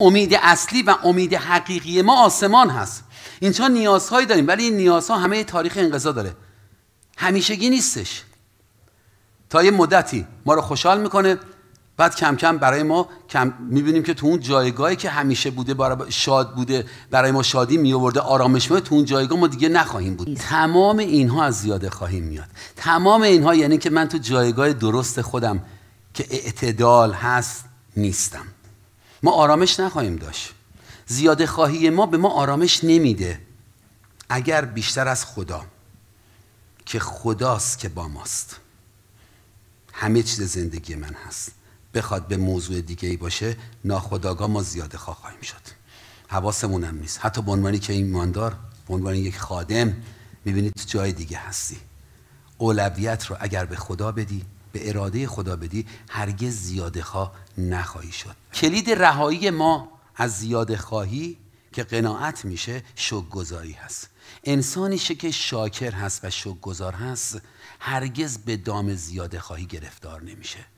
امید اصلی و امید حقیقی ما آسمان هست اینجا نیازهایی داریم ولی این نیازها همه تاریخ انقضا داره همیشگی نیستش تا یه مدتی ما رو خوشحال میکنه بعد کم کم برای ما کم میبینیم که تو اون جایگاهی که همیشه بوده برای شاد بوده برای ما شادی میورده آرامش میده تو اون جایگاه ما دیگه نخواهیم بود تمام اینها از زیاده خواهیم میاد تمام اینها یعنی که من تو جایگاه درست خودم که اعتدال هست نیستم ما آرامش نخواهیم داشت زیاده خواهی ما به ما آرامش نمیده اگر بیشتر از خدا که خداست که با ماست همه چیز زندگی من هست بخواد به موضوع دیگه ای باشه ناخداگاه ما زیاده خواهیم شد حواسمون هم نیست حتی به عنوانی که این به عنوان یک خادم میبینید تو جای دیگه هستی اولویت رو اگر به خدا بدی به اراده خدا بدی هرگز زیاده نخواهی شد کلید رهایی ما از زیاده خواهی که قناعت میشه شکرگزاری هست انسانی که شاکر هست و شکرگزار هست هرگز به دام زیاده خواهی گرفتار نمیشه